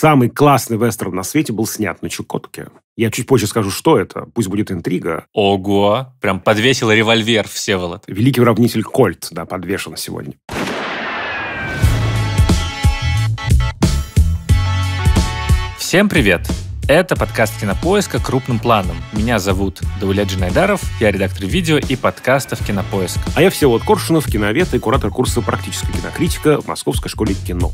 самый классный вестерн на свете был снят на Чукотке. Я чуть позже скажу, что это. Пусть будет интрига. Ого! Прям подвесил револьвер Всеволод. Великий уравнитель Кольт, да, подвешен сегодня. Всем привет! Это подкаст «Кинопоиска. Крупным планом». Меня зовут Дауля Джинайдаров, я редактор видео и подкастов «Кинопоиск». А я Всеволод Коршунов, киновед и куратор курса «Практическая кинокритика» в Московской школе кино.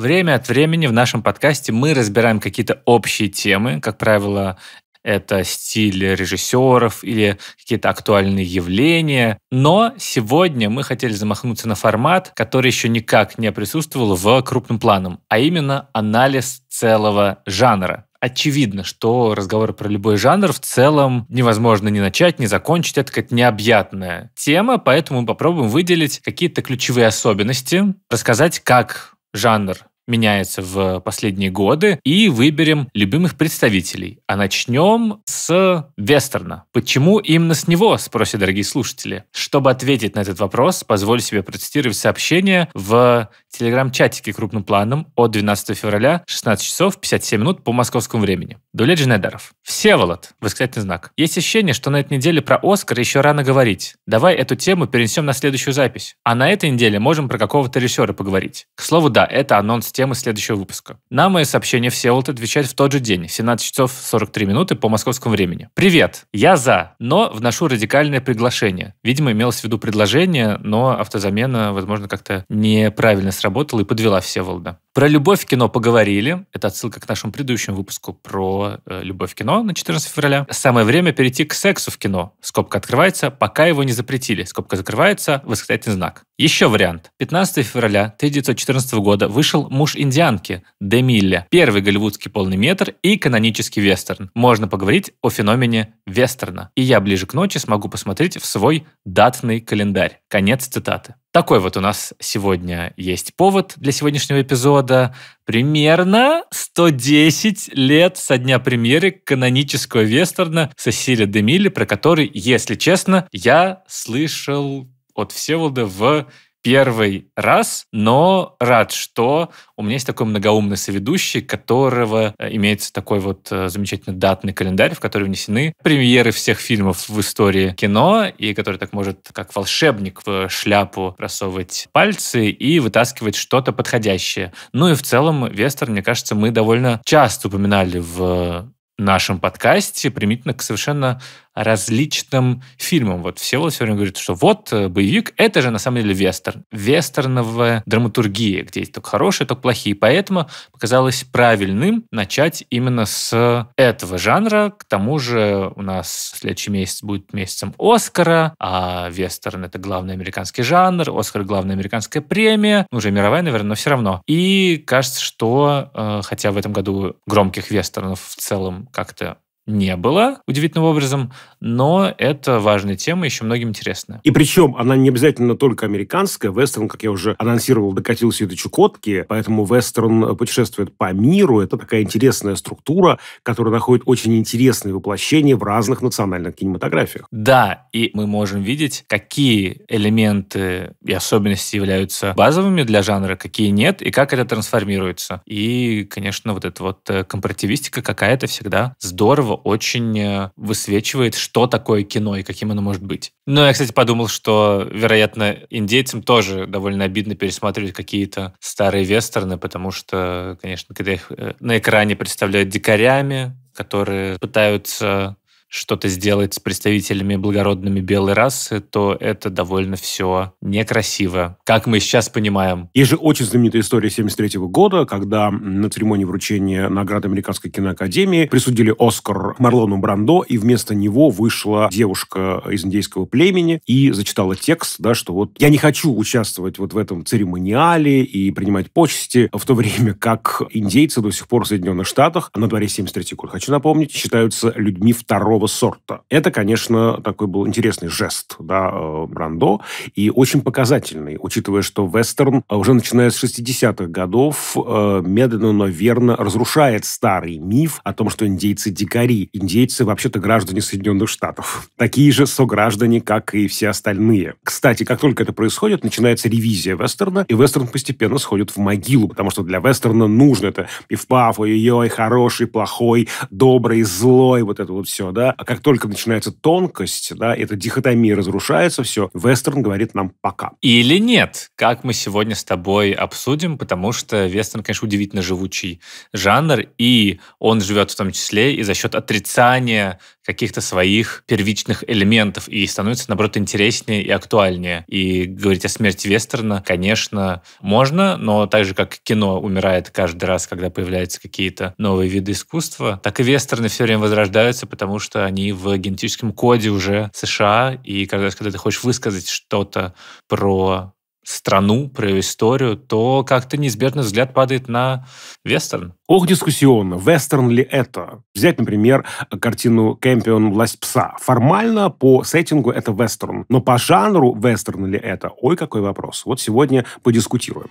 Время от времени в нашем подкасте мы разбираем какие-то общие темы, как правило, это стиль режиссеров или какие-то актуальные явления. Но сегодня мы хотели замахнуться на формат, который еще никак не присутствовал в крупным планом, а именно анализ целого жанра. Очевидно, что разговоры про любой жанр в целом невозможно не начать, не закончить. Это какая-то необъятная тема, поэтому мы попробуем выделить какие-то ключевые особенности, рассказать, как жанр меняется в последние годы, и выберем любимых представителей. А начнем с вестерна. Почему именно с него, спросят дорогие слушатели. Чтобы ответить на этот вопрос, позволю себе процитировать сообщение в телеграм-чатике крупным планом от 12 февраля 16 часов 57 минут по московскому времени. Дуля Джинедаров. Всеволод. Восклицательный знак. Есть ощущение, что на этой неделе про Оскар еще рано говорить. Давай эту тему перенесем на следующую запись. А на этой неделе можем про какого-то режиссера поговорить. К слову, да, это анонс темы следующего выпуска. На мои сообщения Всеволод отвечает в тот же день, в 17 часов 43 минуты по московскому времени. «Привет, я за, но вношу радикальное приглашение». Видимо, имелось в виду предложение, но автозамена, возможно, как-то неправильно сработала и подвела Всеволода. Про любовь в кино поговорили. Это отсылка к нашему предыдущему выпуску про э, любовь в кино на 14 февраля. Самое время перейти к сексу в кино. Скобка открывается, пока его не запретили. Скобка закрывается, восклицательный знак. Еще вариант. 15 февраля 1914 года вышел «Муж индианки» Де Милля. Первый голливудский полный метр и канонический вестерн. Можно поговорить о феномене вестерна. И я ближе к ночи смогу посмотреть в свой датный календарь. Конец цитаты. Такой вот у нас сегодня есть повод для сегодняшнего эпизода. Примерно 110 лет со дня премьеры канонического вестерна Сесилия Демили, про который, если честно, я слышал от Всеволода в первый раз, но рад, что у меня есть такой многоумный соведущий, которого э, имеется такой вот э, замечательный датный календарь, в который внесены премьеры всех фильмов в истории кино, и который так может, как волшебник, в шляпу просовывать пальцы и вытаскивать что-то подходящее. Ну и в целом, Вестер, мне кажется, мы довольно часто упоминали в нашем подкасте примитивно к совершенно различным фильмам. Вот Всеволод все время говорит, что вот э, боевик — это же на самом деле вестерн. Вестерновая драматургия, где есть только хорошие, только плохие. Поэтому показалось правильным начать именно с этого жанра. К тому же у нас следующий месяц будет месяцем Оскара, а вестерн — это главный американский жанр, Оскар — главная американская премия, ну, уже мировая, наверное, но все равно. И кажется, что, э, хотя в этом году громких вестернов в целом как-то не было, удивительным образом, но это важная тема, еще многим интересна. И причем она не обязательно только американская. Вестерн, как я уже анонсировал, докатился и до Чукотки, поэтому вестерн путешествует по миру. Это такая интересная структура, которая находит очень интересные воплощения в разных национальных кинематографиях. Да, и мы можем видеть, какие элементы и особенности являются базовыми для жанра, какие нет, и как это трансформируется. И, конечно, вот эта вот э, компаративистика какая-то всегда здорово, очень э, высвечивает, что такое кино и каким оно может быть. Но ну, я, кстати, подумал, что, вероятно, индейцам тоже довольно обидно пересматривать какие-то старые вестерны, потому что, конечно, когда их э, на экране представляют дикарями, которые пытаются что-то сделать с представителями благородными белой расы, то это довольно все некрасиво, как мы сейчас понимаем. Есть же очень знаменитая история 1973 года, когда на церемонии вручения награды Американской киноакадемии присудили Оскар Марлону Брандо, и вместо него вышла девушка из индейского племени и зачитала текст, да, что вот я не хочу участвовать вот в этом церемониале и принимать почести, в то время как индейцы до сих пор в Соединенных Штатах, на дворе 73 год, хочу напомнить, считаются людьми второго второго сорта. Это, конечно, такой был интересный жест да, э, Брандо и очень показательный, учитывая, что вестерн э, уже начиная с 60-х годов э, медленно, но верно разрушает старый миф о том, что индейцы дикари. Индейцы вообще-то граждане Соединенных Штатов. Такие же сограждане, как и все остальные. Кстати, как только это происходит, начинается ревизия вестерна, и вестерн постепенно сходит в могилу, потому что для вестерна нужно это и в паф, ой-ой, хороший, плохой, добрый, злой, вот это вот все, да, а как только начинается тонкость, да, эта дихотомия разрушается, все, вестерн говорит нам пока. Или нет, как мы сегодня с тобой обсудим, потому что вестерн, конечно, удивительно живучий жанр, и он живет в том числе и за счет отрицания каких-то своих первичных элементов и становится, наоборот, интереснее и актуальнее. И говорить о смерти вестерна, конечно, можно, но так же, как кино умирает каждый раз, когда появляются какие-то новые виды искусства, так и вестерны все время возрождаются, потому что они в генетическом коде уже США, и каждый когда ты хочешь высказать что-то про страну, про ее историю, то как-то неизбежно взгляд падает на вестерн. Ох, дискуссионно, вестерн ли это? Взять, например, картину «Кэмпион. Власть пса». Формально по сеттингу это вестерн, но по жанру вестерн ли это? Ой, какой вопрос. Вот сегодня подискутируем.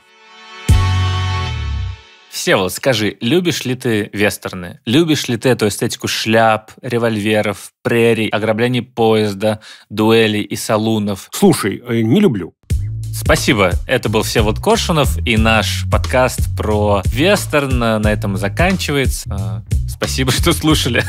вот скажи, любишь ли ты вестерны? Любишь ли ты эту эстетику шляп, револьверов, прерий, ограблений поезда, дуэлей и салунов? Слушай, э, не люблю. Спасибо. Это был Всеволод Коршунов и наш подкаст про вестерн э, на этом заканчивается. Э, спасибо, что слушали.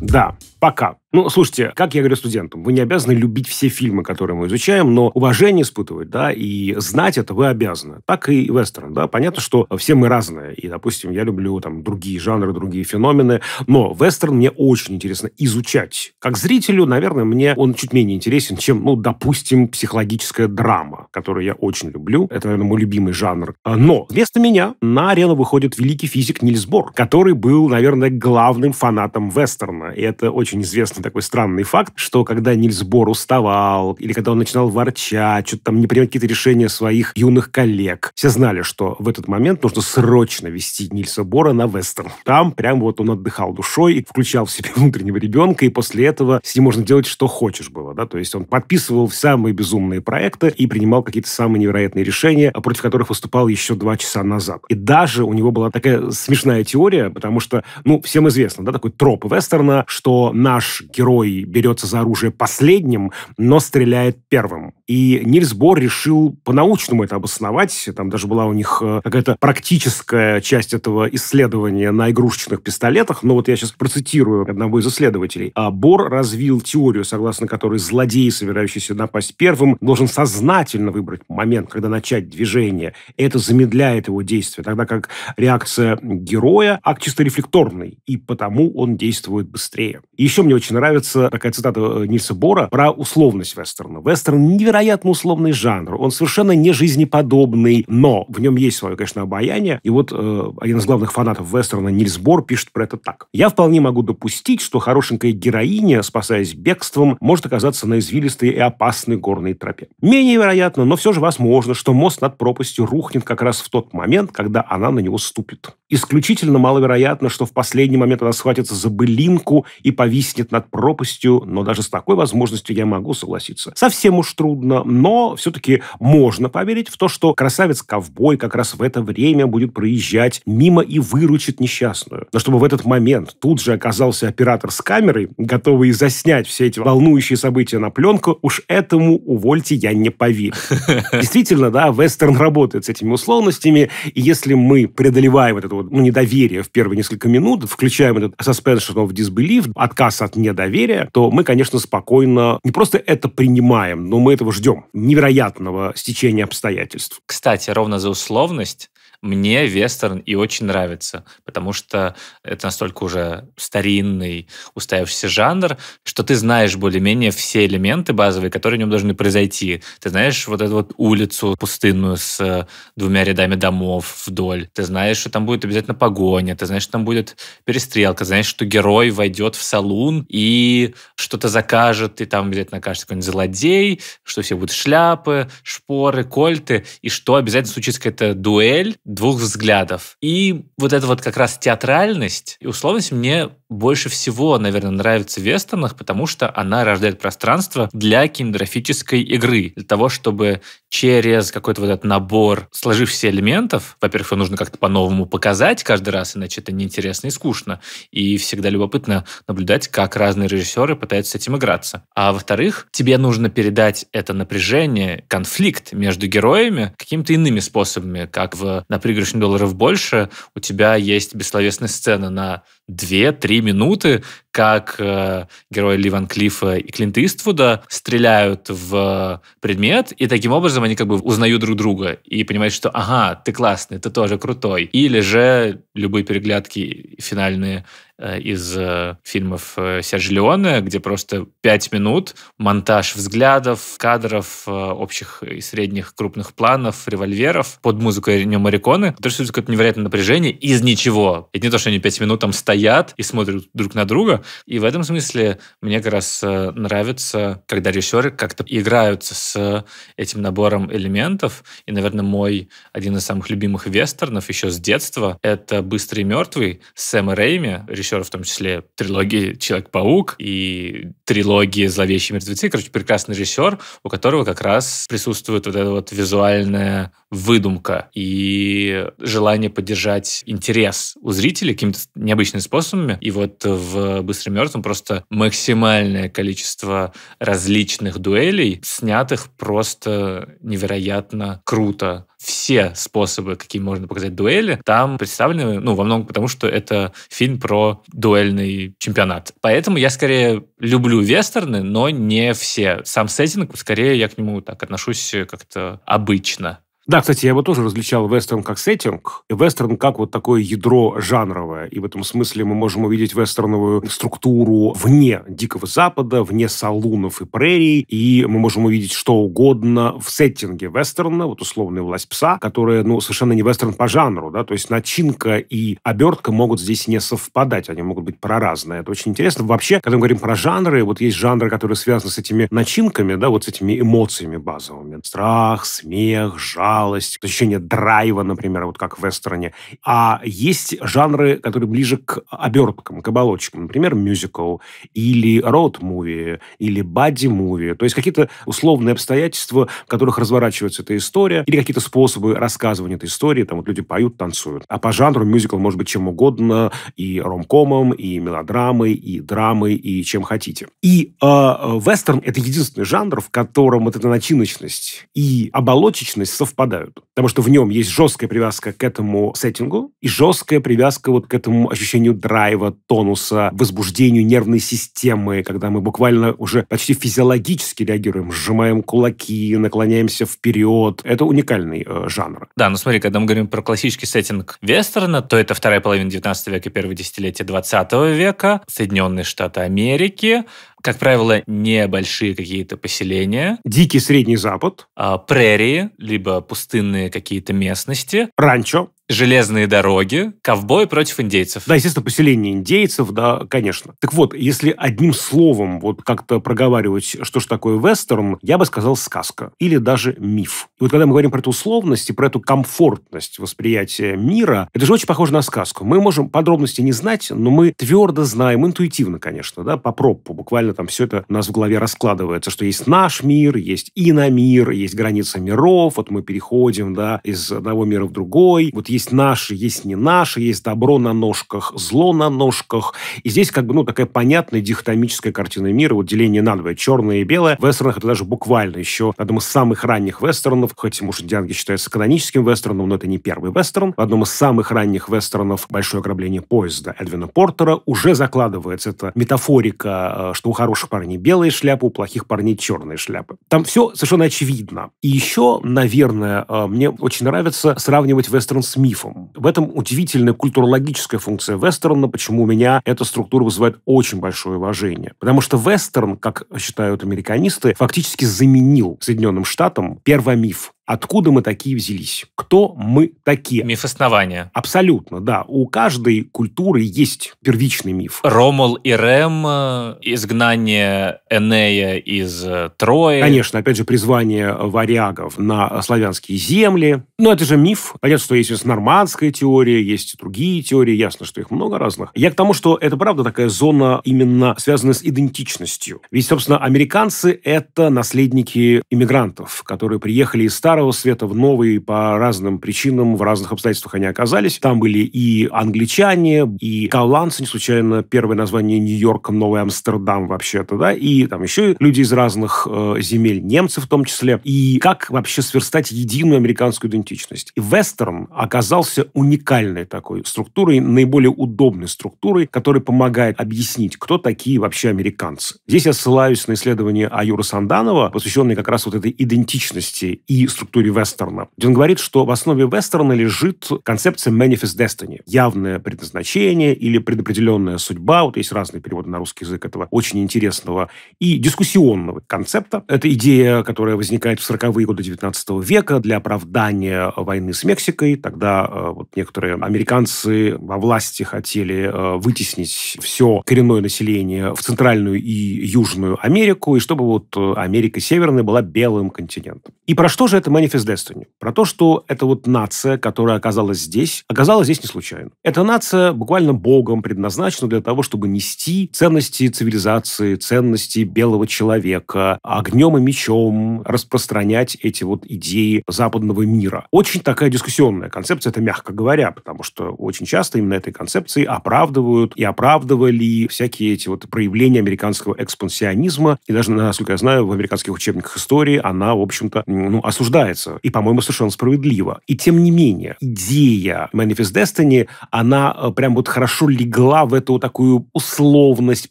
Да. Пока. Ну, слушайте, как я говорю студентам, вы не обязаны любить все фильмы, которые мы изучаем, но уважение испытывать, да, и знать это вы обязаны. Так и вестерн, да. Понятно, что все мы разные. И, допустим, я люблю там другие жанры, другие феномены, но вестерн мне очень интересно изучать. Как зрителю, наверное, мне он чуть менее интересен, чем, ну, допустим, психологическая драма, которую я очень люблю. Это, наверное, мой любимый жанр. Но вместо меня на арену выходит великий физик Нильс Бор, который был, наверное, главным фанатом вестерна. И это очень очень известный такой странный факт, что когда Нильс Бор уставал, или когда он начинал ворчать, что-то там не принимать какие-то решения своих юных коллег, все знали, что в этот момент нужно срочно вести Нильса Бора на вестерн. Там прям вот он отдыхал душой и включал в себе внутреннего ребенка, и после этого с ним можно делать, что хочешь было, да, то есть он подписывал самые безумные проекты и принимал какие-то самые невероятные решения, а против которых выступал еще два часа назад. И даже у него была такая смешная теория, потому что, ну, всем известно, да, такой троп вестерна, что наш герой берется за оружие последним, но стреляет первым. И Нильс Бор решил по-научному это обосновать. Там даже была у них э, какая-то практическая часть этого исследования на игрушечных пистолетах. Но вот я сейчас процитирую одного из исследователей. «А Бор развил теорию, согласно которой злодей, собирающийся напасть первым, должен сознательно выбрать момент, когда начать движение. Это замедляет его действие, тогда как реакция героя акт чисто рефлекторный, и потому он действует быстрее. И еще мне очень нравится такая цитата э, Нильса Бора про условность вестерна. Вестерн невероятно условный жанр. Он совершенно не жизнеподобный, но в нем есть свое, конечно, обаяние. И вот э, один из главных фанатов вестерна Нильс Бор пишет про это так. «Я вполне могу допустить, что хорошенькая героиня, спасаясь бегством, может оказаться на извилистой и опасной горной тропе. Менее вероятно, но все же возможно, что мост над пропастью рухнет как раз в тот момент, когда она на него ступит. Исключительно маловероятно, что в последний момент она схватится за былинку и повиснет над пропастью, но даже с такой возможностью я могу согласиться. Совсем уж трудно, но все-таки можно поверить в то, что красавец-ковбой как раз в это время будет проезжать мимо и выручит несчастную. Но чтобы в этот момент тут же оказался оператор с камерой, готовый заснять все эти волнующие события на пленку, уж этому, увольте, я не поверю. Действительно, да, вестерн работает с этими условностями, и если мы преодолеваем эту этого ну, недоверия в первые несколько минут, включаем этот suspension of disbelief, отказ от недоверия, то мы, конечно, спокойно не просто это принимаем, но мы этого ждем. Невероятного стечения обстоятельств. Кстати, ровно за условность мне вестерн и очень нравится, потому что это настолько уже старинный, устоявшийся жанр, что ты знаешь более-менее все элементы базовые, которые в нем должны произойти. Ты знаешь вот эту вот улицу пустынную с э, двумя рядами домов вдоль, ты знаешь, что там будет обязательно погоня, ты знаешь, что там будет перестрелка, знаешь, что герой войдет в салун и что-то закажет, и там обязательно окажется какой-нибудь злодей, что все будут шляпы, шпоры, кольты, и что обязательно случится какая-то дуэль, двух взглядов. И вот эта вот как раз театральность и условность мне больше всего, наверное, нравится в вестернах, потому что она рождает пространство для кинематографической игры, для того, чтобы через какой-то вот этот набор сложившихся элементов, во-первых, его нужно как-то по-новому показать каждый раз, иначе это неинтересно и скучно, и всегда любопытно наблюдать, как разные режиссеры пытаются с этим играться. А во-вторых, тебе нужно передать это напряжение, конфликт между героями какими-то иными способами, как в, например, проигрышных долларов больше, у тебя есть бессловесная сцена на 2-3 минуты, как э, герои Ливан Ван Клифа и Клинт Иствуда стреляют в предмет, и таким образом они как бы узнают друг друга и понимают, что «ага, ты классный, ты тоже крутой». Или же любые переглядки финальные э, из э, фильмов э, Сержа Леоне, где просто 5 минут монтаж взглядов, кадров, э, общих и средних крупных планов, револьверов под музыку Нио Мариконы, то есть это какое-то невероятное напряжение из ничего. Это не то, что они 5 минут там стоят стоят и смотрят друг на друга. И в этом смысле мне как раз э, нравится, когда режиссеры как-то играются с этим набором элементов. И, наверное, мой один из самых любимых вестернов еще с детства — это «Быстрый и мертвый» Сэма Рэйми, режиссера в том числе трилогии «Человек-паук» и трилогии «Зловещие мертвецы». Короче, прекрасный режиссер, у которого как раз присутствует вот эта вот визуальная выдумка и желание поддержать интерес у зрителей каким-то необычным способами. И вот э, в «Быстрым мертвым» просто максимальное количество различных дуэлей, снятых просто невероятно круто все способы, какие можно показать дуэли, там представлены, ну, во многом потому, что это фильм про дуэльный чемпионат. Поэтому я скорее люблю вестерны, но не все. Сам сеттинг, скорее я к нему так отношусь э, как-то обычно. Да, кстати, я бы тоже различал вестерн как сеттинг, и вестерн как вот такое ядро жанровое. И в этом смысле мы можем увидеть вестерновую структуру вне Дикого Запада, вне салунов и прерий, и мы можем увидеть что угодно в сеттинге вестерна, вот условный «Власть пса», которая, ну, совершенно не вестерн по жанру, да, то есть начинка и обертка могут здесь не совпадать, они могут быть проразные. Это очень интересно. Вообще, когда мы говорим про жанры, вот есть жанры, которые связаны с этими начинками, да, вот с этими эмоциями базовыми. Страх, смех, жар, усталость, ощущение драйва, например, вот как в вестерне. А есть жанры, которые ближе к оберткам, к оболочкам. Например, мюзикл или роуд-муви, или бади-муви. То есть какие-то условные обстоятельства, в которых разворачивается эта история, или какие-то способы рассказывания этой истории. Там вот люди поют, танцуют. А по жанру мюзикл может быть чем угодно, и ромкомом, и мелодрамой, и драмой, и чем хотите. И э, вестерн — это единственный жанр, в котором вот эта начиночность и оболочечность совпадают совпадают. Потому что в нем есть жесткая привязка к этому сеттингу и жесткая привязка вот к этому ощущению драйва, тонуса, возбуждению нервной системы, когда мы буквально уже почти физиологически реагируем, сжимаем кулаки, наклоняемся вперед. Это уникальный э, жанр. Да, ну смотри, когда мы говорим про классический сеттинг вестерна, то это вторая половина 19 века, первое десятилетие 20 века, Соединенные Штаты Америки, как правило, небольшие какие-то поселения. Дикий Средний Запад. А, прерии, либо пустынные какие-то местности. Ранчо железные дороги, ковбои против индейцев. Да, естественно, поселение индейцев, да, конечно. Так вот, если одним словом вот как-то проговаривать, что же такое вестерн, я бы сказал сказка или даже миф. И вот когда мы говорим про эту условность и про эту комфортность восприятия мира, это же очень похоже на сказку. Мы можем подробности не знать, но мы твердо знаем, интуитивно, конечно, да, по пропу, буквально там все это у нас в голове раскладывается, что есть наш мир, есть иномир, есть граница миров, вот мы переходим, да, из одного мира в другой, вот есть наши, есть не наши, есть добро на ножках, зло на ножках. И здесь как бы, ну, такая понятная дихотомическая картина мира, вот деление на двое, черное и белое. В вестернах это даже буквально еще, на одном из самых ранних вестернов, хоть, может, Дианги считается каноническим вестерном, но это не первый вестерн. В одном из самых ранних вестернов «Большое ограбление поезда» Эдвина Портера уже закладывается эта метафорика, э, что у хороших парней белые шляпы, у плохих парней черные шляпы. Там все совершенно очевидно. И еще, наверное, э, мне очень нравится сравнивать вестерн с мифом. В этом удивительная культурологическая функция вестерна, почему у меня эта структура вызывает очень большое уважение. Потому что вестерн, как считают американисты, фактически заменил Соединенным Штатам первомиф. Откуда мы такие взялись? Кто мы такие? Миф основания. Абсолютно, да. У каждой культуры есть первичный миф. Ромул и Рем, э, изгнание Энея из э, Трои. Конечно, опять же, призвание э, варягов на славянские земли. Но это же миф. Понятно, что есть нормандская теория, есть другие теории, ясно, что их много разных. Я к тому, что это правда такая зона именно связанная с идентичностью. Ведь, собственно, американцы — это наследники иммигрантов, которые приехали из старых старого света в новый по разным причинам, в разных обстоятельствах они оказались. Там были и англичане, и голландцы, не случайно первое название Нью-Йорка, Новый Амстердам вообще-то, да, и там еще и люди из разных э, земель, немцы в том числе. И как вообще сверстать единую американскую идентичность? И вестерн оказался уникальной такой структурой, наиболее удобной структурой, которая помогает объяснить, кто такие вообще американцы. Здесь я ссылаюсь на исследование Аюра Санданова, посвященное как раз вот этой идентичности и структуре структуре вестерна, где он говорит, что в основе вестерна лежит концепция manifest destiny, явное предназначение или предопределенная судьба, вот есть разные переводы на русский язык этого очень интересного и дискуссионного концепта. Это идея, которая возникает в 40-е годы 19 века для оправдания войны с Мексикой. Тогда э, вот некоторые американцы во власти хотели э, вытеснить все коренное население в Центральную и Южную Америку, и чтобы вот э, Америка Северная была белым континентом. И про что же это манифест Destiny, про то, что эта вот нация, которая оказалась здесь, оказалась здесь не случайно. Эта нация буквально богом предназначена для того, чтобы нести ценности цивилизации, ценности белого человека, огнем и мечом распространять эти вот идеи западного мира. Очень такая дискуссионная концепция, это мягко говоря, потому что очень часто именно этой концепции оправдывают и оправдывали всякие эти вот проявления американского экспансионизма. И даже, насколько я знаю, в американских учебниках истории она, в общем-то, ну, осуждает обсуждается. И, по-моему, совершенно справедливо. И тем не менее, идея Manifest Destiny, она э, прям вот хорошо легла в эту такую условность,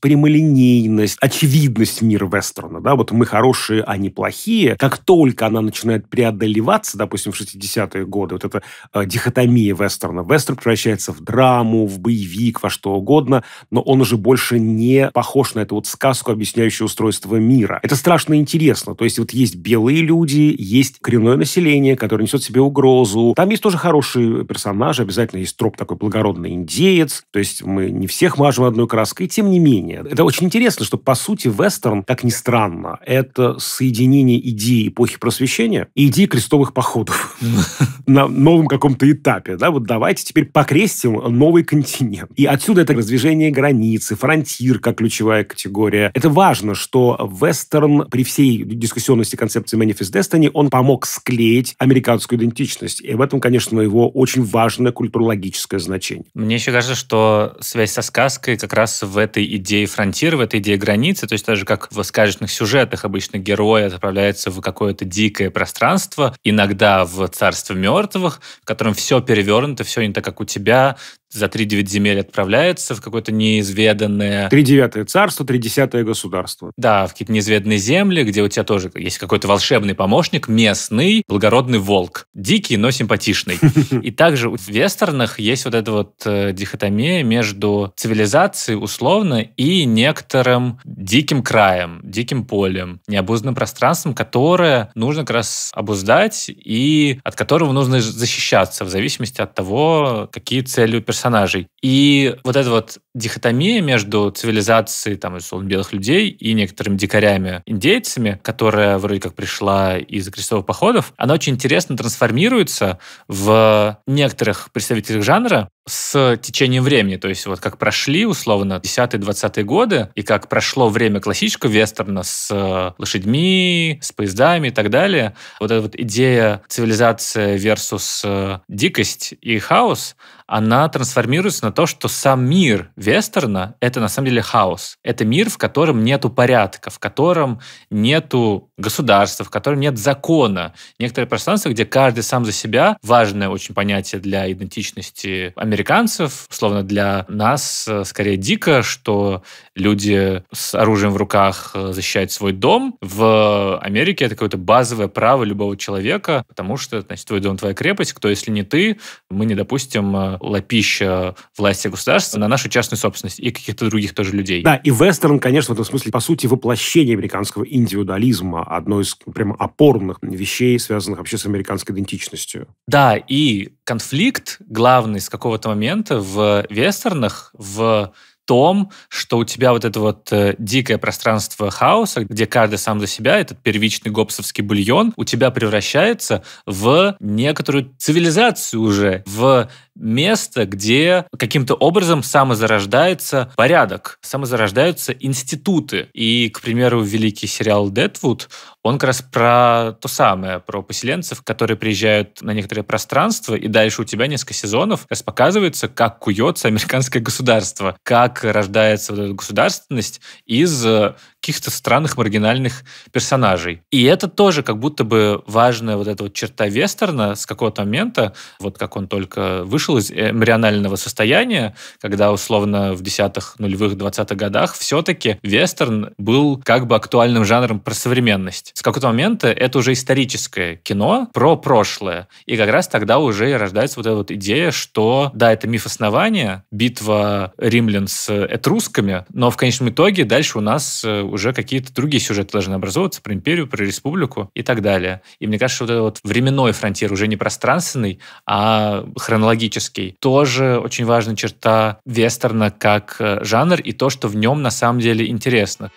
прямолинейность, очевидность мира вестерна. Да? Вот мы хорошие, а не плохие. Как только она начинает преодолеваться, допустим, в 60-е годы, вот эта э, дихотомия вестерна. Вестерн превращается в драму, в боевик, во что угодно, но он уже больше не похож на эту вот сказку, объясняющую устройство мира. Это страшно интересно. То есть вот есть белые люди, есть коренные коренное население, которое несет себе угрозу. Там есть тоже хорошие персонажи, обязательно есть троп такой благородный индеец, то есть мы не всех мажем одной краской, тем не менее. Это очень интересно, что по сути вестерн, как ни странно, это соединение идеи эпохи просвещения и идеи крестовых походов на новом каком-то этапе. Да, вот давайте теперь покрестим новый континент. И отсюда это раздвижение границы, фронтир как ключевая категория. Это важно, что вестерн при всей дискуссионности концепции Manifest Destiny, он помог склеить американскую идентичность. И в этом, конечно, его очень важное культурологическое значение. Мне еще кажется, что связь со сказкой как раз в этой идее фронтира, в этой идее границы, то есть даже как в сказочных сюжетах обычно герой отправляется в какое-то дикое пространство, иногда в царство мертвых, в котором все перевернуто, все не так, как у тебя, за 3-9 земель отправляется в какое-то неизведанное... 3-9 царство, 3-10 государство. Да, в какие-то неизведанные земли, где у тебя тоже есть какой-то волшебный помощник, местный, благородный волк. Дикий, но симпатичный. И также у вестернах есть вот эта вот э, дихотомия между цивилизацией условно и некоторым диким краем, диким полем, необузданным пространством, которое нужно как раз обуздать и от которого нужно защищаться в зависимости от того, какие цели у персонажа персонажей. И вот эта вот дихотомия между цивилизацией, там, условно, белых людей и некоторыми дикарями-индейцами, которая вроде как пришла из крестовых походов, она очень интересно трансформируется в некоторых представителях жанра с течением времени. То есть вот как прошли, условно, 10-20 годы, и как прошло время классического вестерна с э, лошадьми, с поездами и так далее, вот эта вот идея цивилизация versus э, дикость и хаос, она трансформируется на то, что сам мир вестерна — это на самом деле хаос. Это мир, в котором нету порядка, в котором нету государства, в котором нет закона. Некоторые пространства, где каждый сам за себя, важное очень понятие для идентичности американцев, условно для нас э, скорее дико, что люди с оружием в руках э, защищают свой дом. В Америке это какое-то базовое право любого человека, потому что, значит, твой дом, твоя крепость, кто, если не ты, мы не допустим э, лопища власти государства на нашу частную собственность и каких-то других тоже людей. Да, и вестерн, конечно, в этом смысле, по сути, воплощение американского индивидуализма, одно из прямо опорных вещей, связанных вообще с американской идентичностью. Да, и конфликт главный с какого-то момента в вестернах, в том, что у тебя вот это вот э, дикое пространство хаоса, где каждый сам за себя, этот первичный гопсовский бульон, у тебя превращается в некоторую цивилизацию уже, в место, где каким-то образом самозарождается порядок, самозарождаются институты. И, к примеру, великий сериал «Дедвуд», он как раз про то самое, про поселенцев, которые приезжают на некоторые пространства, и дальше у тебя несколько сезонов как раз показывается, как куется американское государство, как рождается вот эта государственность из э, каких-то странных маргинальных персонажей. И это тоже как будто бы важная вот эта вот черта вестерна с какого-то момента, вот как он только вышел из эмоционального состояния, когда условно в десятых, нулевых, двадцатых годах все-таки вестерн был как бы актуальным жанром про современность. С какого-то момента это уже историческое кино про прошлое. И как раз тогда уже и рождается вот эта вот идея, что да, это миф основания, битва римлян с этрусками, но в конечном итоге дальше у нас э, уже какие-то другие сюжеты должны образовываться про империю, про республику и так далее. И мне кажется, вот этот вот временной фронтир, уже не пространственный, а хронологический, тоже очень важная черта вестерна как э, жанр и то, что в нем на самом деле интересно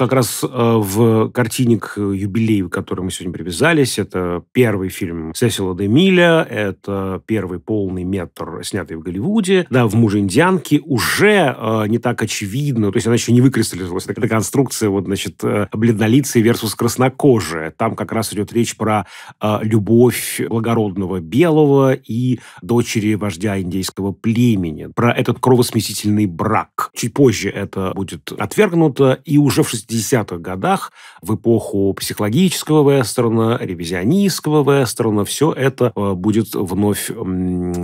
как раз э, в картине к юбилею, к которой мы сегодня привязались, это первый фильм Сесила де Миля, это первый полный метр, снятый в Голливуде, да, в «Муже индианки» уже э, не так очевидно, то есть она еще не выкристаллизовалась, это конструкция, вот, значит, э, бледнолицей versus краснокожие. Там как раз идет речь про э, любовь благородного белого и дочери вождя индейского племени, про этот кровосмесительный брак. Чуть позже это будет отвергнуто, и уже в 60 60-х годах, в эпоху психологического вестерна, ревизионистского вестерна, все это э, будет вновь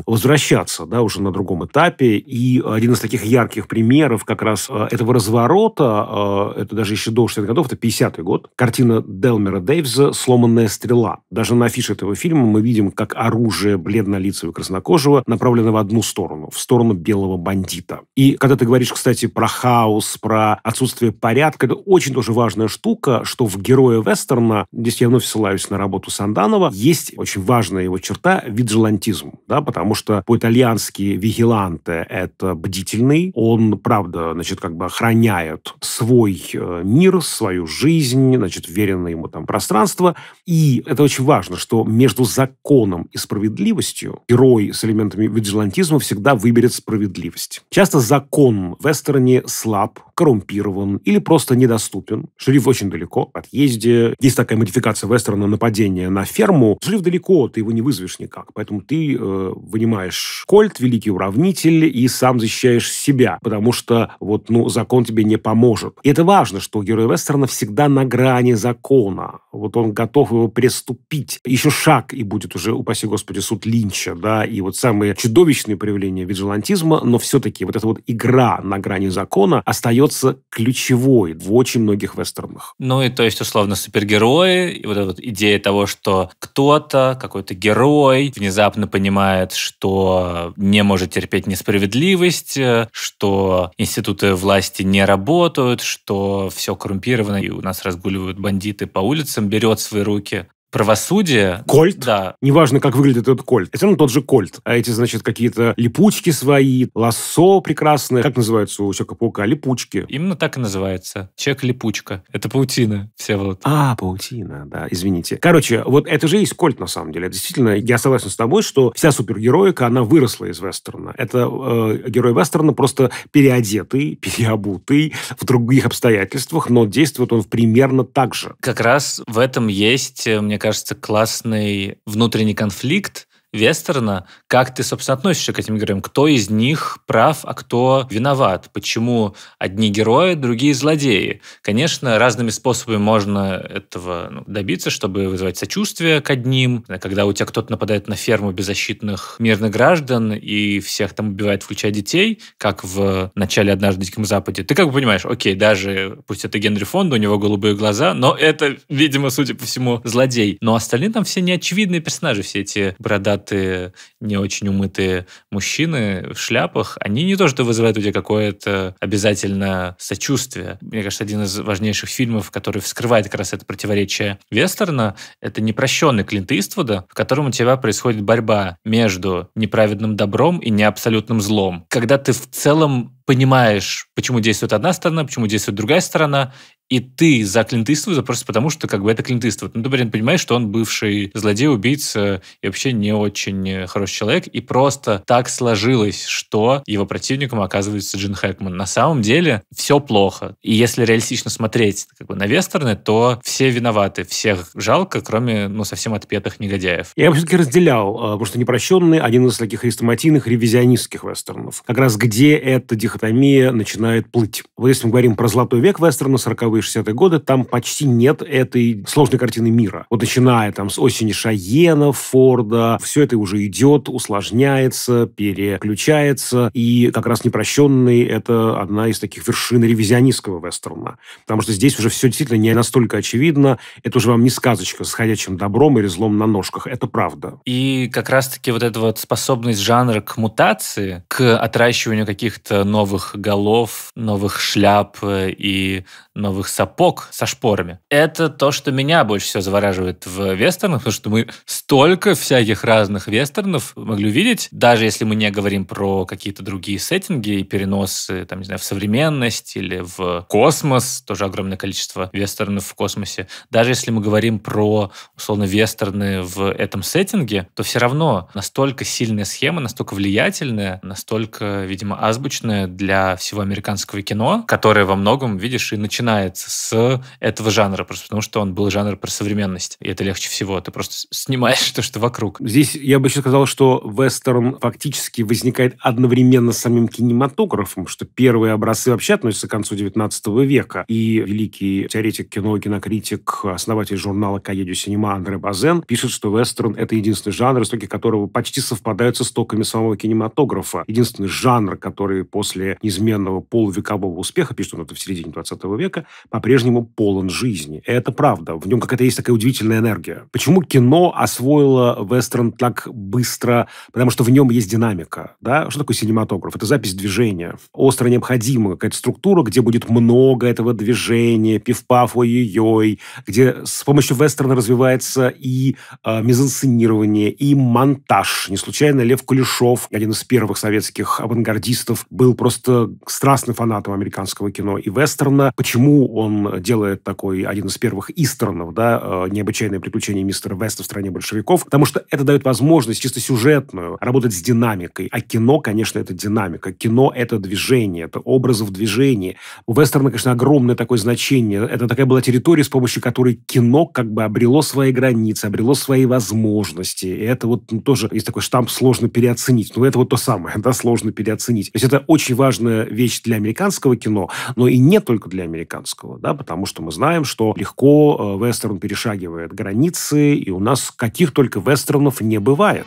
возвращаться, да, уже на другом этапе. И один из таких ярких примеров как раз э, этого разворота, э, это даже еще до 60-х годов, это 50-й год, картина Делмера Дэйвза «Сломанная стрела». Даже на афише этого фильма мы видим, как оружие бледнолицего краснокожего направлено в одну сторону, в сторону белого бандита. И когда ты говоришь, кстати, про хаос, про отсутствие порядка, это очень тоже важная штука, что в «Герое вестерна», здесь я вновь ссылаюсь на работу Санданова, есть очень важная его черта – виджелантизм, да, потому что по-итальянски «вигиланте» – это бдительный, он, правда, значит, как бы охраняет свой э, мир, свою жизнь, значит, веренное ему там пространство, и это очень важно, что между законом и справедливостью герой с элементами виджелантизма всегда выберет справедливость. Часто закон в вестерне слаб, коррумпирован или просто недостаточно недоступен. Шериф очень далеко, в отъезде. Есть такая модификация вестерна нападения на ферму. Шериф далеко, ты его не вызовешь никак. Поэтому ты э, вынимаешь кольт, великий уравнитель, и сам защищаешь себя. Потому что вот, ну, закон тебе не поможет. И это важно, что герой вестерна всегда на грани закона. Вот он готов его приступить. Еще шаг, и будет уже, упаси господи, суд Линча, да, и вот самые чудовищные проявления виджелантизма, но все-таки вот эта вот игра на грани закона остается ключевой в очень многих вестернах. Ну и то есть, условно, супергерои, и вот эта вот идея того, что кто-то, какой-то герой внезапно понимает, что не может терпеть несправедливость, что институты власти не работают, что все коррумпировано, и у нас разгуливают бандиты по улицам, берет свои руки правосудие. Кольт? Да. Неважно, как выглядит этот кольт. Это ну тот же кольт. А эти, значит, какие-то липучки свои, лассо прекрасное. Как называется у Человека-паука? Липучки. Именно так и называется. Чек липучка Это паутина, все вот. А, паутина, да, извините. Короче, вот это же есть кольт, на самом деле. Действительно, я согласен с тобой, что вся супергероика, она выросла из вестерна. Это э, герой вестерна просто переодетый, переобутый в других обстоятельствах, но действует он примерно так же. Как раз в этом есть, э, мне кажется, кажется, классный внутренний конфликт, вестерна. Как ты, собственно, относишься к этим героям? Кто из них прав, а кто виноват? Почему одни герои, другие злодеи? Конечно, разными способами можно этого ну, добиться, чтобы вызывать сочувствие к одним. Когда у тебя кто-то нападает на ферму беззащитных мирных граждан и всех там убивает, включая детей, как в начале «Однажды в Диком Западе», ты как бы понимаешь, окей, даже пусть это Генри Фонда, у него голубые глаза, но это, видимо, судя по всему, злодей. Но остальные там все неочевидные персонажи, все эти бородатые богатые, не очень умытые мужчины в шляпах, они не то что вызывают у тебя какое-то обязательно сочувствие. Мне кажется, один из важнейших фильмов, который вскрывает как раз это противоречие вестерна, это «Непрощенный Клинт Иствуда», в котором у тебя происходит борьба между неправедным добром и неабсолютным злом. Когда ты в целом понимаешь, почему действует одна сторона, почему действует другая сторона, и ты за Клинт Иствуда просто потому, что как бы это Клинт Иствуд. Ну, ты, блин, понимаешь, что он бывший злодей, убийца и вообще не очень э, хороший человек, и просто так сложилось, что его противником оказывается Джин Хэкман. На самом деле все плохо. И если реалистично смотреть как бы, на вестерны, то все виноваты, всех жалко, кроме, ну, совсем отпетых негодяев. Я бы все-таки разделял, э, потому что «Непрощенный» — один из таких хрестоматийных ревизионистских вестернов. Как раз где эта дихотомия начинает плыть. Вот если мы говорим про золотой век вестерна 40 первые 60-е годы, там почти нет этой сложной картины мира. Вот начиная там с осени Шаена, Форда, все это уже идет, усложняется, переключается, и как раз «Непрощенный» — это одна из таких вершин ревизионистского вестерна. Потому что здесь уже все действительно не настолько очевидно, это уже вам не сказочка с ходячим добром или злом на ножках, это правда. И как раз-таки вот эта вот способность жанра к мутации, к отращиванию каких-то новых голов, новых шляп э, и новых резиновых сапог со шпорами. Это то, что меня больше всего завораживает в вестернах, потому что мы столько всяких разных вестернов могли увидеть, даже если мы не говорим про какие-то другие сеттинги и переносы, там, не знаю, в современность или в космос, тоже огромное количество вестернов в космосе. Даже если мы говорим про, условно, вестерны в этом сеттинге, то все равно настолько сильная схема, настолько влиятельная, настолько, видимо, азбучная для всего американского кино, которое во многом, видишь, и начинает снимается с этого жанра, просто потому что он был жанр про современность, и это легче всего. Ты просто снимаешь то, что вокруг. Здесь я бы еще сказал, что вестерн фактически возникает одновременно с самим кинематографом, что первые образцы вообще относятся к концу 19 века. И великий теоретик кино, кинокритик, основатель журнала «Каедю синема» Андре Базен пишет, что вестерн — это единственный жанр, истоки которого почти совпадают со стоками самого кинематографа. Единственный жанр, который после неизменного полувекового успеха, пишет он это в середине 20 века, по-прежнему полон жизни. и Это правда. В нем какая-то есть такая удивительная энергия. Почему кино освоило вестерн так быстро? Потому что в нем есть динамика. Да? Что такое синематограф? Это запись движения. Остро необходима какая-то структура, где будет много этого движения, пиф-паф, ой-ой-ой, где с помощью вестерна развивается и э, мизансценирование, и монтаж. Не случайно Лев Кулешов, один из первых советских авангардистов, был просто страстным фанатом американского кино и вестерна. Почему он делает такой один из первых истернов, да, э, необычайное приключение мистера Веста в стране большевиков, потому что это дает возможность чисто сюжетную работать с динамикой. А кино, конечно, это динамика. Кино — это движение, это образы в движении. У вестерна, конечно, огромное такое значение. Это такая была территория, с помощью которой кино как бы обрело свои границы, обрело свои возможности. И это вот ну, тоже есть такой штамп «сложно переоценить». Но ну, это вот то самое, да, сложно переоценить. То есть это очень важная вещь для американского кино, но и не только для американского. Зеленского, да, потому что мы знаем, что легко э, вестерн перешагивает границы, и у нас каких только вестернов не бывает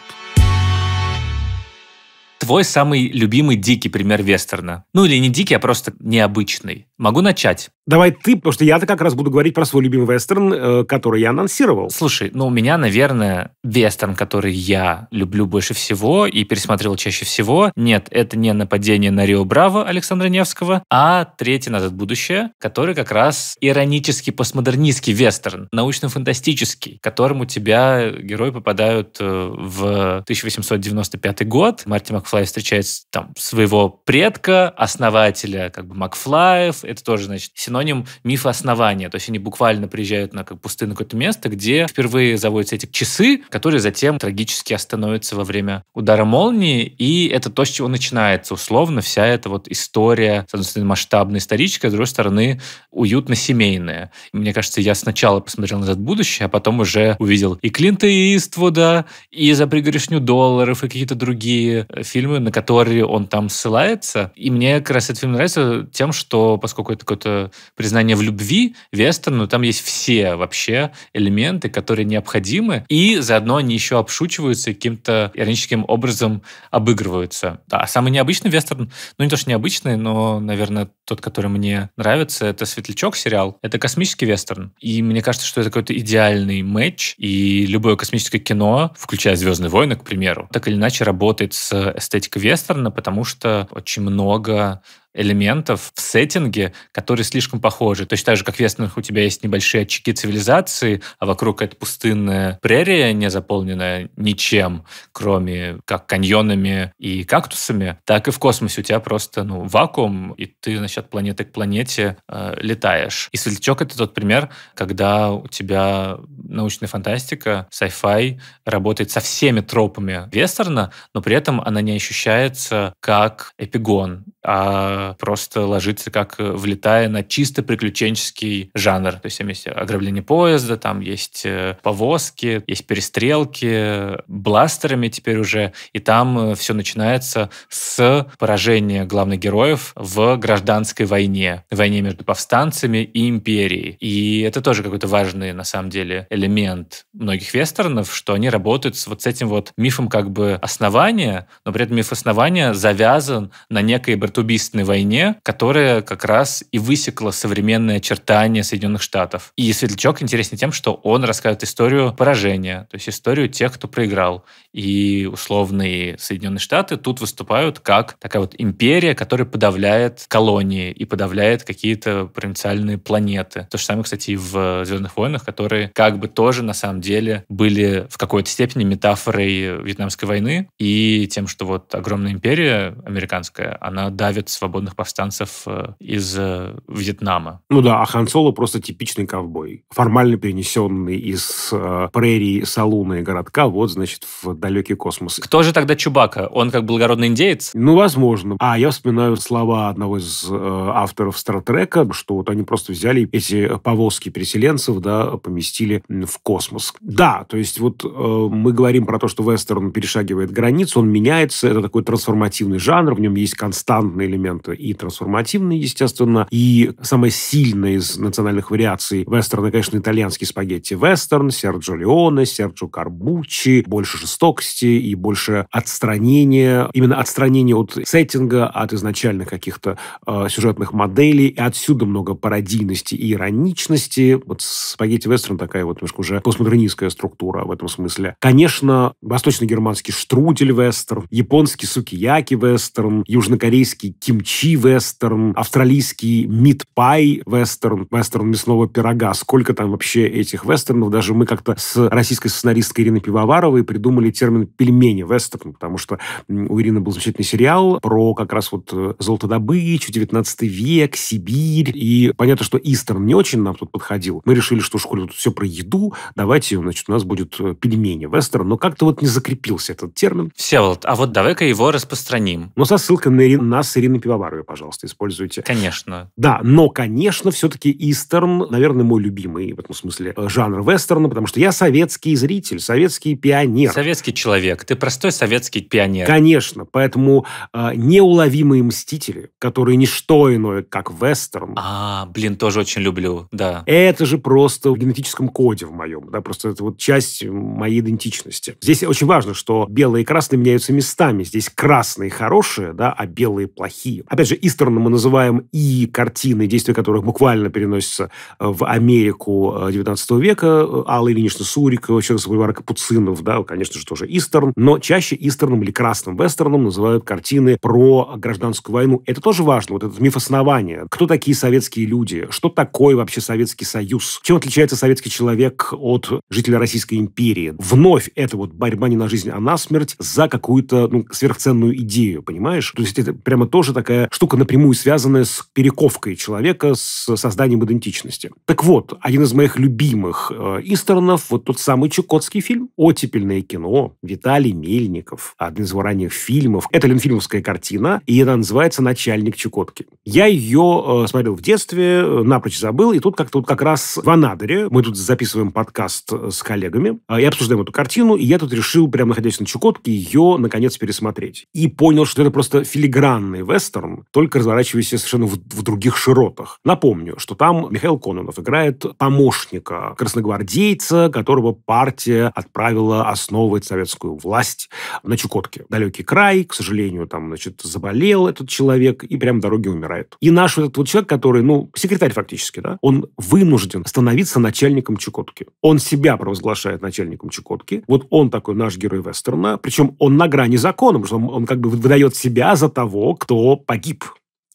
твой самый любимый дикий пример вестерна? Ну или не дикий, а просто необычный. Могу начать. Давай ты, потому что я-то как раз буду говорить про свой любимый вестерн, э, который я анонсировал. Слушай, ну у меня, наверное, вестерн, который я люблю больше всего и пересмотрел чаще всего. Нет, это не нападение на Рио Браво Александра Невского, а третий «Назад будущее», который как раз иронический постмодернистский вестерн, научно-фантастический, к у тебя герои попадают э, в 1895 год. Марти Макфлай Макфлай встречает там своего предка, основателя как бы Макфлаев. Это тоже, значит, синоним мифа основания. То есть они буквально приезжают на как пустынное какое-то место, где впервые заводятся эти часы, которые затем трагически остановятся во время удара молнии. И это то, с чего начинается условно вся эта вот история, с одной стороны, масштабная историческая, с другой стороны, уютно-семейная. Мне кажется, я сначала посмотрел назад в будущее, а потом уже увидел и Клинта Иствуда, и за пригоршню долларов, и какие-то другие э, фильмы, фильмы, на которые он там ссылается. И мне как раз этот фильм нравится тем, что поскольку это какое-то признание в любви вестерн вестерну, там есть все вообще элементы, которые необходимы, и заодно они еще обшучиваются и каким-то ироническим образом обыгрываются. Да, а самый необычный вестерн, ну не то, что необычный, но, наверное, тот, который мне нравится, это «Светлячок» сериал. Это космический вестерн. И мне кажется, что это какой-то идеальный матч, и любое космическое кино, включая «Звездные войны», к примеру, так или иначе работает с эстетика вестерна, потому что очень много элементов в сеттинге, которые слишком похожи. Точно так же, как в вестернах у тебя есть небольшие очки цивилизации, а вокруг это пустынная прерия, не заполненная ничем, кроме как каньонами и кактусами, так и в космосе у тебя просто ну, вакуум, и ты, значит, от планеты к планете э, летаешь. И «Светлячок» — это тот пример, когда у тебя научная фантастика, sci-fi работает со всеми тропами вестерна, но при этом она не ощущается как эпигон, а просто ложится как э, влетая на чисто приключенческий жанр. То есть там есть ограбление поезда, там есть э, повозки, есть перестрелки бластерами теперь уже, и там э, все начинается с поражения главных героев в гражданской войне, войне между повстанцами и империей. И это тоже какой-то важный, на самом деле, элемент многих вестернов, что они работают с вот с этим вот мифом как бы основания, но при этом миф основания завязан на некой братубийственной войне, которая как раз и высекла современные очертания Соединенных Штатов. И «Светлячок» интересен тем, что он рассказывает историю поражения, то есть историю тех, кто проиграл, и условные Соединенные Штаты тут выступают как такая вот империя, которая подавляет колонии и подавляет какие-то провинциальные планеты. То же самое, кстати, и в «Звездных войнах», которые как бы тоже на самом деле были в какой-то степени метафорой Вьетнамской войны и тем, что вот огромная империя американская, она давит свободных повстанцев э, из э, Вьетнама. Ну да, а Хан Соло просто типичный ковбой, формально перенесенный из э, прерии Салуна и городка, вот, значит, в далекий космос. Кто же тогда Чубака? Он как благородный индеец? Ну, возможно. А я вспоминаю слова одного из э, авторов Стартрека, что вот они просто взяли эти повозки переселенцев, да, поместили в космос. Да, то есть вот э, мы говорим про то, что вестерн перешагивает границу, он меняется, это такой трансформативный жанр, в нем есть константные элементы и трансформативные, естественно, и самая сильная из национальных вариаций вестерна, конечно, итальянский спагетти вестерн, Серджо Леоне, Серджо Карбучи, больше шестого жестокости и больше отстранения, именно отстранения от сеттинга, от изначальных каких-то э, сюжетных моделей, и отсюда много пародийности и ироничности. Вот спагетти вестерн такая вот немножко уже постмодернистская структура в этом смысле. Конечно, восточно-германский штрудель вестерн, японский сукияки вестерн, южнокорейский кимчи вестерн, австралийский мид-пай вестерн, вестерн мясного пирога. Сколько там вообще этих вестернов? Даже мы как-то с российской сценаристкой Ириной Пивоваровой придумали термин пельмени вестерн, потому что у Ирины был замечательный сериал про как раз вот э, золотодобычу, 19 век, Сибирь. И понятно, что истерн не очень нам тут подходил. Мы решили, что в школе тут все про еду, давайте, значит, у нас будет э, пельмени вестерн. Но как-то вот не закрепился этот термин. Всеволод, а вот давай-ка его распространим. Ну, со ссылкой на, Ирин, на с Ириной пожалуйста, используйте. Конечно. Да, но, конечно, все-таки истерн, наверное, мой любимый в этом смысле э, жанр вестерна, потому что я советский зритель, советский пионер. Советский русский человек, ты простой советский пионер. Конечно, поэтому э, неуловимые мстители, которые не что иное, как вестерн. А, блин, тоже очень люблю, да. Это же просто в генетическом коде в моем, да, просто это вот часть моей идентичности. Здесь очень важно, что белые и красные меняются местами. Здесь красные хорошие, да, а белые плохие. Опять же, истерном мы называем и картины, действия которых буквально переносятся э, в Америку XIX э, века. Алла Ильинична Сурик, человек с бульвара Капуцинов, да, конечно же, тоже тоже истерн, но чаще истерном или красным вестерном называют картины про гражданскую войну. Это тоже важно, вот это мифоснование. Кто такие советские люди? Что такое вообще Советский Союз? Чем отличается советский человек от жителя Российской империи? Вновь это вот борьба не на жизнь, а на смерть за какую-то ну, сверхценную идею, понимаешь? То есть это прямо тоже такая штука напрямую связанная с перековкой человека, с созданием идентичности. Так вот, один из моих любимых э, истернов, вот тот самый Чукотский фильм «Отепельное кино», кино Виталий Мельников. Один из его ранних фильмов. Это ленфильмовская картина, и она называется «Начальник Чукотки». Я ее э, смотрел в детстве, э, напрочь забыл, и тут как-то вот как раз в Анадыре, мы тут записываем подкаст э, с коллегами, э, и обсуждаем эту картину, и я тут решил, прямо находясь на Чукотке, ее, наконец, пересмотреть. И понял, что это просто филигранный вестерн, только разворачивающийся совершенно в, в других широтах. Напомню, что там Михаил Кононов играет помощника красногвардейца, которого партия отправила основывать советскую власть на Чукотке. Далекий край, к сожалению, там, значит, заболел этот человек и прям в дороге умирает. И наш вот этот вот человек, который, ну, секретарь фактически, да, он вынужден становиться начальником Чукотки. Он себя провозглашает начальником Чукотки. Вот он такой наш герой вестерна. Причем он на грани закона, потому что он, он как бы выдает себя за того, кто погиб.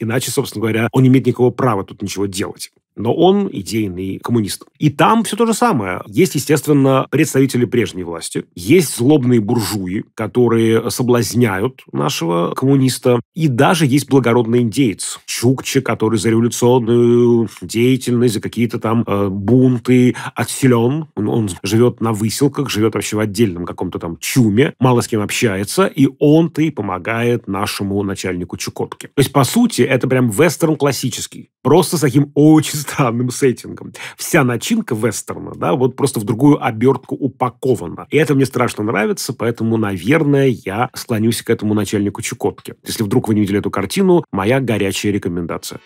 Иначе, собственно говоря, он не имеет никакого права тут ничего делать но он идейный коммунист. И там все то же самое. Есть, естественно, представители прежней власти, есть злобные буржуи, которые соблазняют нашего коммуниста, и даже есть благородный индейец, Чукче, который за революционную деятельность, за какие-то там э, бунты отселен. Он, он живет на выселках, живет вообще в отдельном каком-то там чуме, мало с кем общается, и он-то и помогает нашему начальнику Чукотки. То есть, по сути, это прям вестерн классический, просто с таким очень странным сеттингом. Вся начинка вестерна, да, вот просто в другую обертку упакована. И это мне страшно нравится, поэтому, наверное, я склонюсь к этому начальнику Чукотки. Если вдруг вы не видели эту картину, моя горячая рекомендация.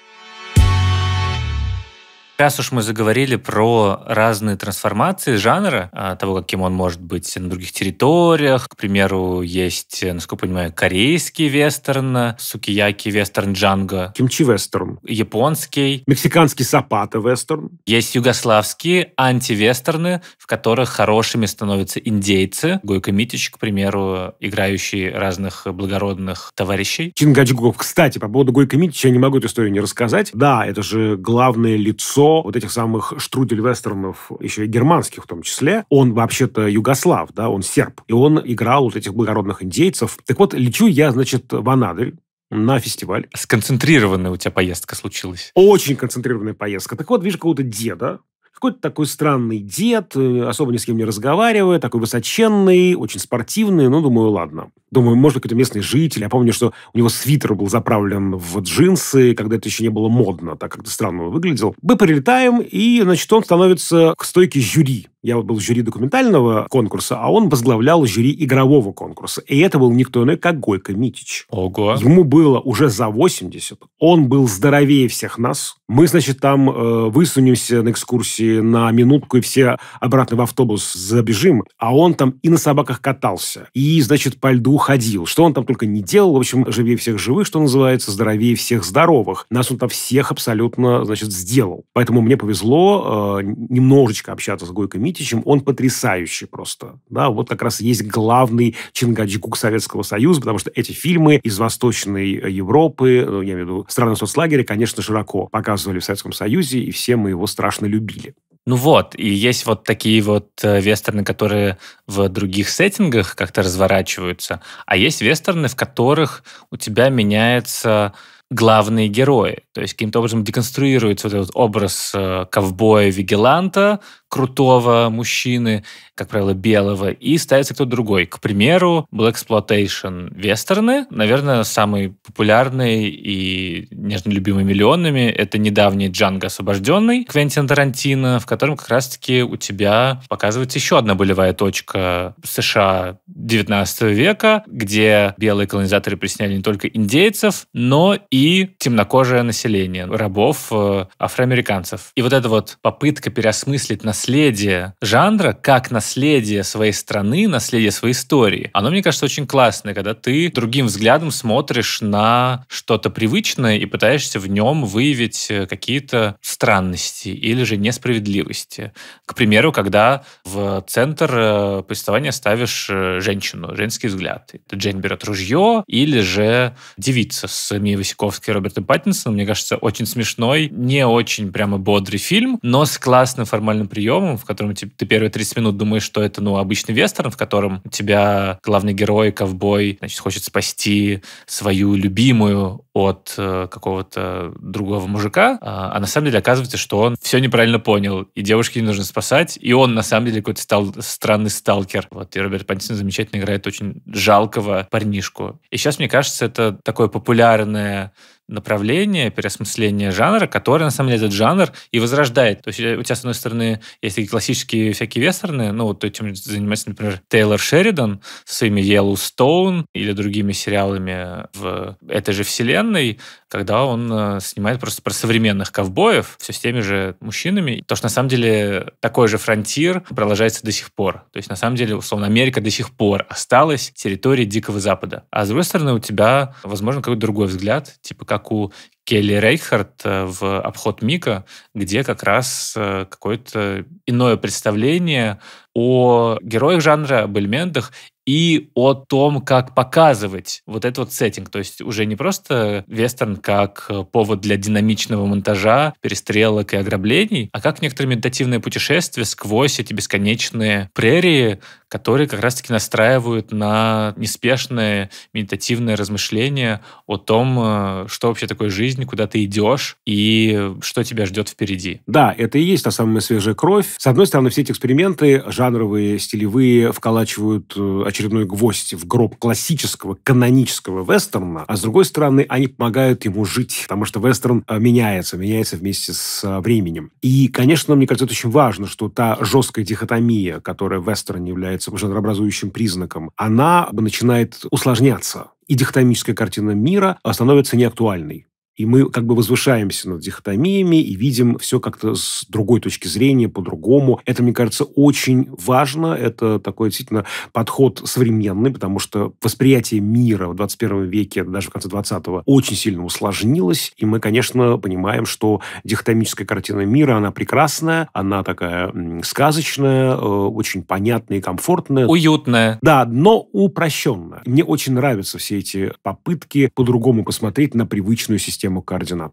Раз уж мы заговорили про разные трансформации жанра, а, того, каким он может быть на других территориях, к примеру, есть, э, насколько я понимаю, корейский вестерн, э, сукияки вестерн джанго. Кимчи вестерн. Японский. Мексиканский сапата вестерн. Есть югославские антивестерны, в которых хорошими становятся индейцы. Гойко Митич, к примеру, играющий разных благородных товарищей. Чингачгук. Кстати, по поводу Гойко Митича я не могу эту историю не рассказать. Да, это же главное лицо до вот этих самых штрудель-вестернов, еще и германских в том числе, он вообще-то югослав, да, он серб. И он играл вот этих благородных индейцев. Так вот, лечу я, значит, в Анадырь, на фестиваль. Сконцентрированная у тебя поездка случилась. Очень концентрированная поездка. Так вот, вижу какого-то деда, какой-то такой странный дед, э, особо ни с кем не разговаривая, такой высоченный, очень спортивный. Ну, думаю, ладно. Думаю, может, какой-то местный житель. Я помню, что у него свитер был заправлен в джинсы, когда это еще не было модно, так как-то странно выглядел. Мы прилетаем, и, значит, он становится к стойке жюри. Я вот был в жюри документального конкурса, а он возглавлял жюри игрового конкурса. И это был никто иной, как Гойко Митич. Ого. Ему было уже за 80. Он был здоровее всех нас. Мы, значит, там э, высунемся на экскурсии на минутку и все обратно в автобус забежим. А он там и на собаках катался, и, значит, по льду ходил. Что он там только не делал. В общем, живее всех живых, что называется, здоровее всех здоровых. Нас он там всех абсолютно, значит, сделал. Поэтому мне повезло э, немножечко общаться с Гойко Митичем. Он потрясающий просто. Да, вот как раз есть главный Чингачгук Советского Союза, потому что эти фильмы из Восточной Европы, ну, я имею в виду страны соцлагеря, конечно, широко показывали в Советском Союзе, и все мы его страшно любили. Ну вот, и есть вот такие вот э, вестерны, которые в других сеттингах как-то разворачиваются, а есть вестерны, в которых у тебя меняется главные герои. То есть каким-то образом деконструируется вот этот образ э, ковбоя-вигеланта, крутого мужчины, как правило, белого, и ставится кто-то другой. К примеру, Black Exploitation вестерны, наверное, самый популярный и нежно любимый миллионами, это недавний Джанго освобожденный Квентин Тарантино, в котором как раз-таки у тебя показывается еще одна болевая точка США 19 века, где белые колонизаторы присняли не только индейцев, но и и темнокожее население, рабов, э, афроамериканцев. И вот эта вот попытка переосмыслить наследие жанра как наследие своей страны, наследие своей истории, оно, мне кажется, очень классное, когда ты другим взглядом смотришь на что-то привычное и пытаешься в нем выявить э, какие-то странности или же несправедливости. К примеру, когда в центр э, повествования ставишь женщину, женский взгляд. Это Джейн берет ружье или же девица с Мией Васиковой Тарковский Робертом Паттинсоном, мне кажется, очень смешной, не очень прямо бодрый фильм, но с классным формальным приемом, в котором типа, ты первые 30 минут думаешь, что это, ну, обычный вестерн, в котором у тебя главный герой, ковбой, значит, хочет спасти свою любимую от э, какого-то другого мужика, а, а на самом деле оказывается, что он все неправильно понял, и девушке не нужно спасать, и он на самом деле какой-то стал странный сталкер. Вот, и Роберт Паттинсон замечательно играет очень жалкого парнишку. И сейчас, мне кажется, это такое популярное направление, переосмысление жанра, которое, на самом деле, этот жанр и возрождает. То есть э, у тебя, с одной стороны, есть такие классические всякие вестерны, ну, вот этим занимается, например, Тейлор Шеридан со своими Yellowstone или другими сериалами в этой же вселенной, когда он э, снимает просто про современных ковбоев, все с теми же мужчинами. То, что, на самом деле, такой же фронтир продолжается до сих пор. То есть, на самом деле, условно, Америка до сих пор осталась территорией Дикого Запада. А с другой стороны, у тебя, возможно, какой-то другой взгляд, типа, как как у Келли Рейхард э, в «Обход Мика», где как раз э, какое-то иное представление о героях жанра, об элементах и о том, как показывать вот этот вот сеттинг. То есть уже не просто вестерн как э, повод для динамичного монтажа, перестрелок и ограблений, а как некоторое медитативное путешествие сквозь эти бесконечные прерии, которые как раз-таки настраивают на неспешное медитативное размышление о том, э, что вообще такое жизнь, куда ты идешь и что тебя ждет впереди. Да, это и есть та самая свежая кровь. С одной стороны, все эти эксперименты жанровые, стилевые, вколачивают э, очередной гвоздь в гроб классического канонического вестерна, а с другой стороны, они помогают ему жить, потому что вестерн э, меняется, меняется вместе с э, временем. И, конечно, мне кажется, это очень важно, что та жесткая дихотомия, которая в вестерне является жанрообразующим признаком, она начинает усложняться и дихотомическая картина мира становится неактуальной. И мы как бы возвышаемся над дихотомиями и видим все как-то с другой точки зрения, по-другому. Это, мне кажется, очень важно. Это такой действительно подход современный, потому что восприятие мира в 21 веке, даже в конце 20-го, очень сильно усложнилось. И мы, конечно, понимаем, что дихотомическая картина мира, она прекрасная, она такая сказочная, э, очень понятная и комфортная. Уютная. Да, но упрощенная. Мне очень нравятся все эти попытки по-другому посмотреть на привычную систему систему координат.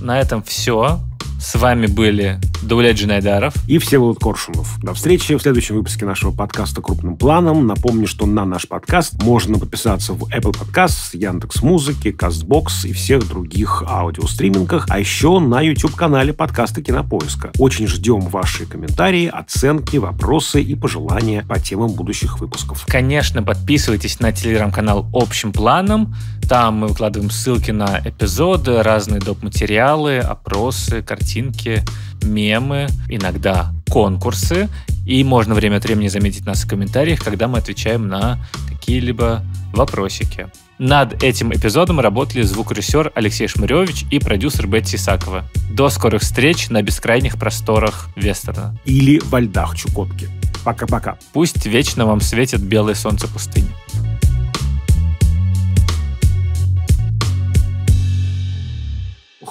На этом все. С вами были Дауля Джинайдаров и Всеволод Коршунов. До встречи в следующем выпуске нашего подкаста «Крупным планом». Напомню, что на наш подкаст можно подписаться в Apple Podcasts, Яндекс.Музыке, Castbox и всех других аудиостримингах, а еще на YouTube-канале подкаста «Кинопоиска». Очень ждем ваши комментарии, оценки, вопросы и пожелания по темам будущих выпусков. Конечно, подписывайтесь на телеграм-канал «Общим планом». Там мы выкладываем ссылки на эпизоды, разные доп. материалы, опросы, картины картинки, мемы, иногда конкурсы. И можно время от времени заметить нас в комментариях, когда мы отвечаем на какие-либо вопросики. Над этим эпизодом работали звукорежиссер Алексей Шмыревич и продюсер Бетти Исакова. До скорых встреч на бескрайних просторах Вестерна. Или во льдах Чукотки. Пока-пока. Пусть вечно вам светит белое солнце пустыни.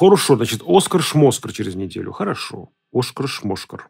Хорошо, значит, Оскар Шмоскар через неделю. Хорошо. Оскар Шмошкар.